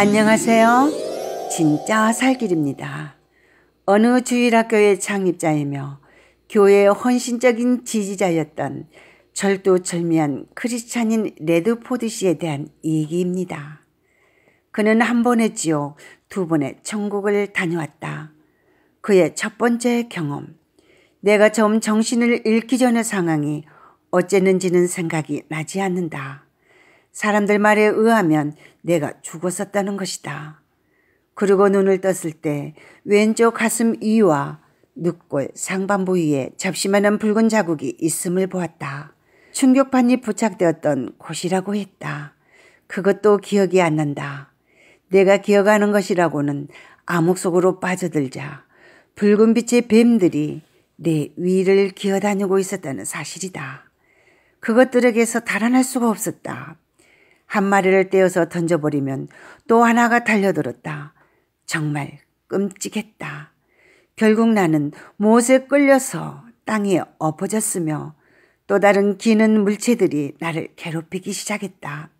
안녕하세요. 진짜 살길입니다. 어느 주일학교의 창립자이며 교회의 헌신적인 지지자였던 절도절미한 크리스찬인 레드포드 씨에 대한 얘기입니다. 그는 한 번의 지옥, 두 번의 천국을 다녀왔다. 그의 첫 번째 경험. 내가 점 정신을 잃기 전의 상황이 어쨌는지는 생각이 나지 않는다. 사람들 말에 의하면 내가 죽었었다는 것이다. 그리고 눈을 떴을 때 왼쪽 가슴 위와 늑골 상반부 위에 잡심하는 붉은 자국이 있음을 보았다. 충격판이 부착되었던 곳이라고 했다. 그것도 기억이 안 난다. 내가 기억하는 것이라고는 암흑 속으로 빠져들자 붉은 빛의 뱀들이 내 위를 기어다니고 있었다는 사실이다. 그것들에게서 달아날 수가 없었다. 한 마리를 떼어서 던져버리면 또 하나가 달려들었다. 정말 끔찍했다. 결국 나는 못에 끌려서 땅에 엎어졌으며 또 다른 기는 물체들이 나를 괴롭히기 시작했다.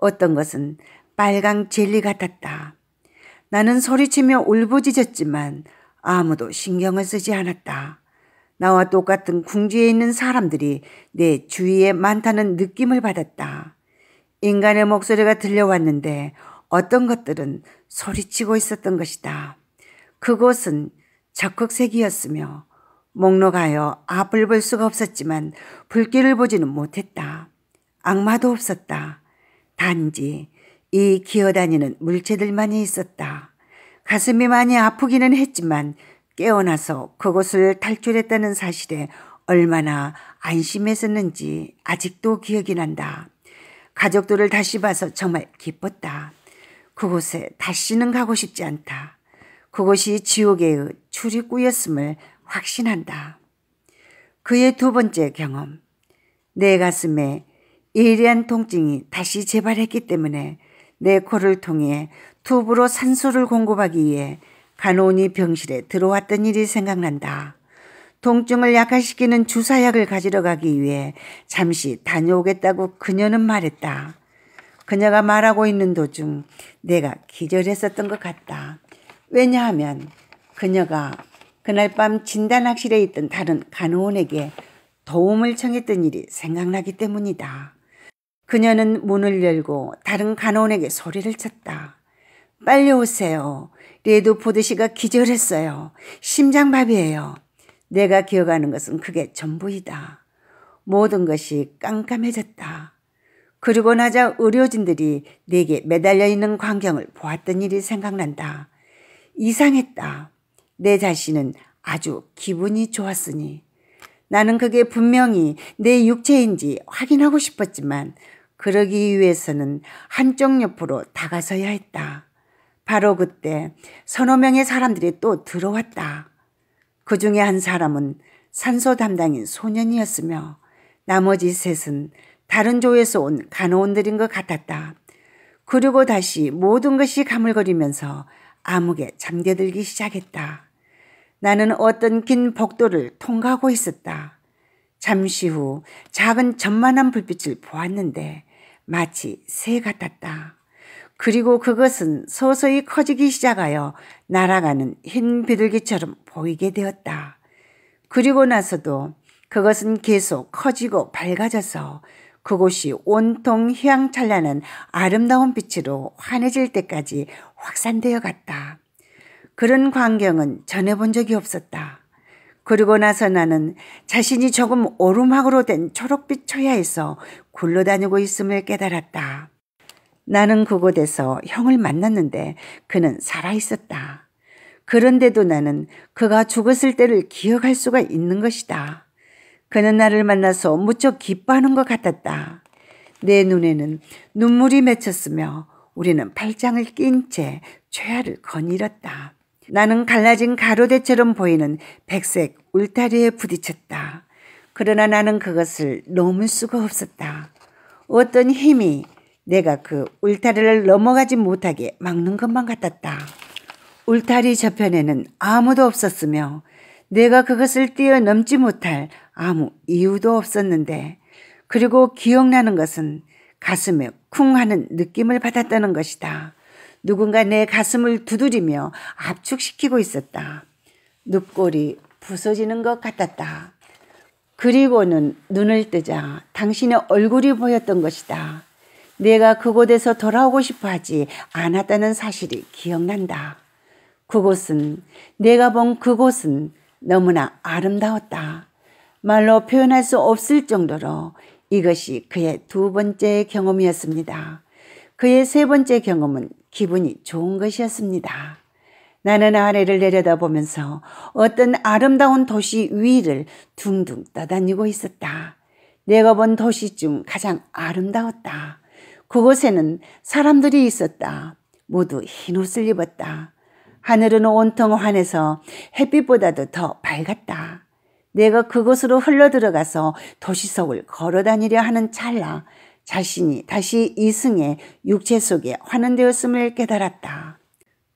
어떤 것은 빨강 젤리 같았다. 나는 소리치며 울부짖었지만 아무도 신경을 쓰지 않았다. 나와 똑같은 궁지에 있는 사람들이 내 주위에 많다는 느낌을 받았다. 인간의 목소리가 들려왔는데 어떤 것들은 소리치고 있었던 것이다. 그곳은 적극색이었으며 목록하여 앞을 볼 수가 없었지만 불길을 보지는 못했다. 악마도 없었다. 단지 이 기어다니는 물체들만이 있었다. 가슴이 많이 아프기는 했지만 깨어나서 그곳을 탈출했다는 사실에 얼마나 안심했었는지 아직도 기억이 난다. 가족들을 다시 봐서 정말 기뻤다. 그곳에 다시는 가고 싶지 않다. 그곳이 지옥의 출입구였음을 확신한다. 그의 두 번째 경험. 내 가슴에 예리한 통증이 다시 재발했기 때문에 내 코를 통해 튜브로 산소를 공급하기 위해 간호원이 병실에 들어왔던 일이 생각난다. 통증을 약화시키는 주사약을 가지러 가기 위해 잠시 다녀오겠다고 그녀는 말했다. 그녀가 말하고 있는 도중 내가 기절했었던 것 같다. 왜냐하면 그녀가 그날 밤 진단학실에 있던 다른 간호원에게 도움을 청했던 일이 생각나기 때문이다. 그녀는 문을 열고 다른 간호원에게 소리를 쳤다. 빨리 오세요. 레드포드 씨가 기절했어요. 심장마비예요. 내가 기억하는 것은 그게 전부이다. 모든 것이 깜깜해졌다. 그리고 나자 의료진들이 내게 매달려 있는 광경을 보았던 일이 생각난다. 이상했다. 내 자신은 아주 기분이 좋았으니 나는 그게 분명히 내 육체인지 확인하고 싶었지만 그러기 위해서는 한쪽 옆으로 다가서야 했다. 바로 그때 서너 명의 사람들이 또 들어왔다. 그 중에 한 사람은 산소 담당인 소년이었으며 나머지 셋은 다른 조에서 온 간호원들인 것 같았다. 그리고 다시 모든 것이 가물거리면서 암흑에 잠겨들기 시작했다. 나는 어떤 긴 복도를 통과하고 있었다. 잠시 후 작은 전만한 불빛을 보았는데 마치 새 같았다. 그리고 그것은 서서히 커지기 시작하여 날아가는 흰 비둘기처럼 보이게 되었다. 그리고 나서도 그것은 계속 커지고 밝아져서 그곳이 온통 휘황찬란한 아름다운 빛으로 환해질 때까지 확산되어 갔다. 그런 광경은 전해본 적이 없었다. 그리고 나서 나는 자신이 조금 오르막으로 된 초록빛 초야에서 굴러다니고 있음을 깨달았다. 나는 그곳에서 형을 만났는데 그는 살아있었다. 그런데도 나는 그가 죽었을 때를 기억할 수가 있는 것이다. 그는 나를 만나서 무척 기뻐하는 것 같았다. 내 눈에는 눈물이 맺혔으며 우리는 팔짱을 낀 채 최하를 거닐었다. 나는 갈라진 가로대처럼 보이는 백색 울타리에 부딪혔다. 그러나 나는 그것을 넘을 수가 없었다. 어떤 힘이 내가 그 울타리를 넘어가지 못하게 막는 것만 같았다. 울타리 저편에는 아무도 없었으며 내가 그것을 뛰어넘지 못할 아무 이유도 없었는데 그리고 기억나는 것은 가슴에 쿵 하는 느낌을 받았다는 것이다. 누군가 내 가슴을 두드리며 압축시키고 있었다. 눕골이 부서지는 것 같았다. 그리고는 눈을 뜨자 당신의 얼굴이 보였던 것이다. 내가 그곳에서 돌아오고 싶어 하지 않았다는 사실이 기억난다. 그곳은 내가 본 그곳은 너무나 아름다웠다. 말로 표현할 수 없을 정도로 이것이 그의 두 번째 경험이었습니다. 그의 세 번째 경험은 기분이 좋은 것이었습니다. 나는 아래를 내려다보면서 어떤 아름다운 도시 위를 둥둥 떠다니고 있었다. 내가 본 도시 중 가장 아름다웠다. 그곳에는 사람들이 있었다. 모두 흰 옷을 입었다. 하늘은 온통 환해서 햇빛보다도 더 밝았다. 내가 그곳으로 흘러들어가서 도시 속을 걸어다니려 하는 찰나 자신이 다시 이승의 육체 속에 환원되었음을 깨달았다.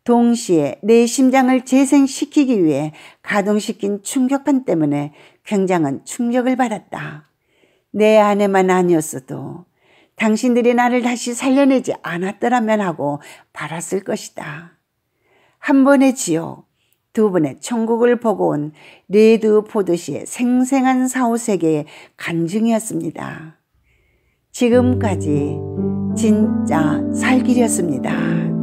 동시에 내 심장을 재생시키기 위해 가동시킨 충격판 때문에 굉장한 충격을 받았다. 내아내만 아니었어도 당신들이 나를 다시 살려내지 않았더라면 하고 바랐을 것이다. 한 번의 지옥, 두 번의 천국을 보고 온 레드 포드시의 생생한 사후세계의 간증이었습니다. 지금까지 진짜 살길이었습니다.